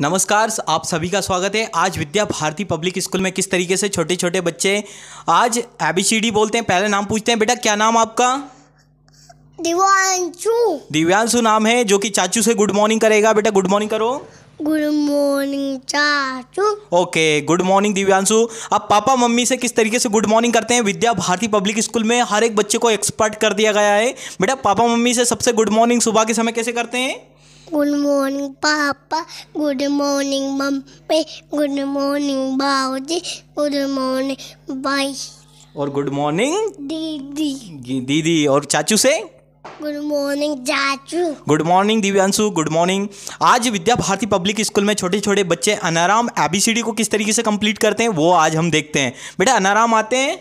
नमस्कार आप सभी का स्वागत है आज विद्या भारती पब्लिक स्कूल में किस तरीके से छोटे छोटे बच्चे आज एबीसीडी बोलते हैं पहले नाम पूछते हैं बेटा क्या नाम आपका दिव्यांशु दिव्यांशु नाम है जो कि चाचू से गुड मॉर्निंग करेगा बेटा गुड मॉर्निंग करो गुड मॉर्निंग चाचू ओके गुड मॉर्निंग दिव्यांशु अब पापा मम्मी से किस तरीके से गुड मॉर्निंग करते हैं विद्या भारती पब्लिक स्कूल में हर एक बच्चे को एक्सपर्ट कर दिया गया है बेटा पापा मम्मी से सबसे गुड मॉर्निंग सुबह के समय कैसे करते हैं गुड मॉर्निंग पापा गुड मॉर्निंग मम्मी गुड मॉर्निंग बाबूजी गुड मॉर्निंग भाई और गुड मॉर्निंग दीदी दीदी और चाचू से गुड मॉर्निंग चाचू good morning Divyanshu good morning आज विद्या भारती पब्लिक स्कूल में छोटे छोटे बच्चे अनाराम एबीसीडी को किस तरीके से कंप्लीट करते हैं वो आज हम देखते हैं बेटा अनाराम आते हैं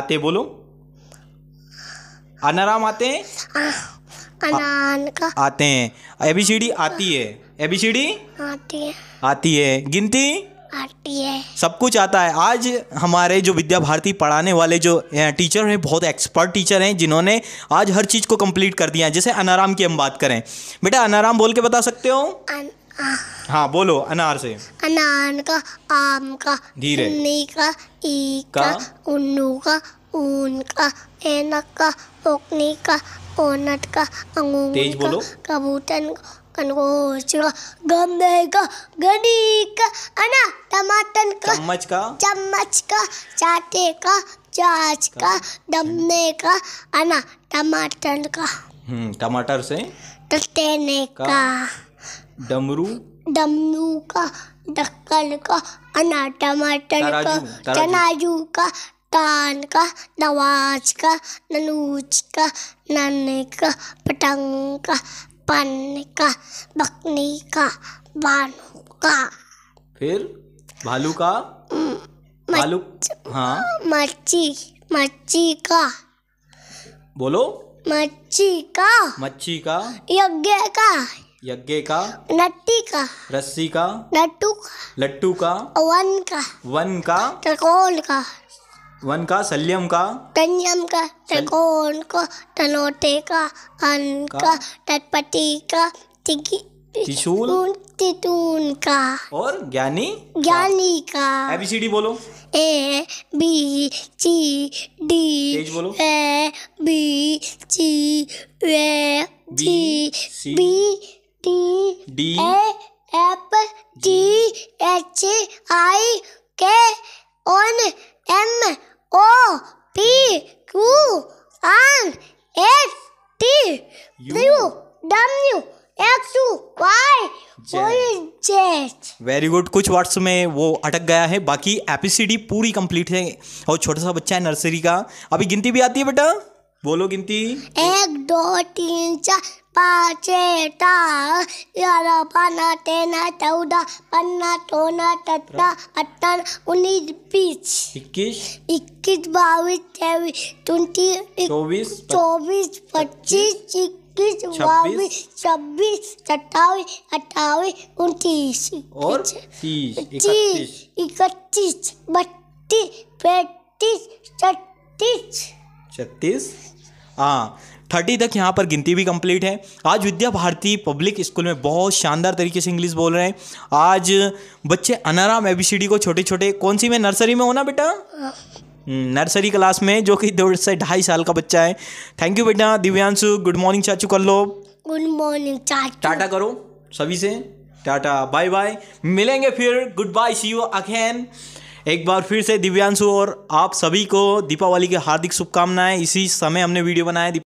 आते बोलो अनाराम आते हैं अनान का आते हैं एबीसीडी आती है एबीसीडी आती है आती है गिनती आती है सब कुछ आता है आज हमारे जो विद्या भारती पढ़ाने वाले जो टीचर हैं बहुत एक्सपर्ट टीचर हैं जिन्होंने आज हर चीज़ को कंप्लीट कर दिया है जैसे अनाराम की हम बात करें बेटा अनाराम बोल के बता सकते हो हाँ बोलो अनार से अनार का आम का धीरे का ई का उन्नू का ऊन का एनक का ओकनी का ओनट का अंगूर तेज बोलो कबूतर कनगोच का गम्बे का गड़ी का अना टमाटर का चम्मच का चम्मच का चाटे का चाच का दमने का अना टमाटर का हम्म टमाटर से टटेने का डमरू डमरू का ढक्कन का अना टमाटर का चनाजू का तान का नवाज का नलूज का नन का पटंग का पन का बकनी का बानू का फिर भालू का भालू हाँ मच्छी मच्छी का बोलो मच्छी का मच्छी का यज्ञ का यज्ञ का नट्टी का रस्सी का लट्टू का लट्टू का वन का वन का त्रिकोण का वन का शल्यम का कन्यम का त्रिकोण का तनोटे का अन का तटपटी का त्रिशूल त्रितून का और ज्ञानी ज्ञानी का एबीसीडी बोलो ए बी सी डी बोलो A B C A B B D D A F G H I K on M O P Q R S T U W X Y very good कुछ words में वो अटक गया है बाकी APCD पूरी complete है और छोटा सा बच्चा है नर्सरी का अभी गिनती भी आती है बेटा बोलो गिनती एक दो तीन चार पाँच छः ग्यारह तेरह चौदह पन्ना सोना सत्रह अठारह उन्नीस बीस इक्कीस इक्कीस बाईस तेईस ट्वेंटी चौबीस चौबीस पच्चीस इक्कीस बाईस छब्बीस सत्ताईस अट्ठाईस उनतीस और तीस इकतीस बत्तीस पैंतीस छत्तीस छत्तीस हाँ थर्टी तक यहाँ पर गिनती भी कंप्लीट है आज विद्या भारती पब्लिक स्कूल में बहुत शानदार तरीके से इंग्लिश बोल रहे हैं आज बच्चे अनाराम एबीसीडी को छोटे छोटे कौन सी में नर्सरी में ना बेटा हम्म, नर्सरी क्लास में जो कि दो से ढाई साल का बच्चा है थैंक यू बेटा दिव्यांशु गुड मॉर्निंग चाचू कर लो गुड मॉर्निंग चाचू टाटा करो सभी से टाटा बाय बाय मिलेंगे फिर goodbye see you again एक बार फिर से दिव्यांशु और आप सभी को दीपावली की हार्दिक शुभकामनाएं इसी समय हमने वीडियो बनाया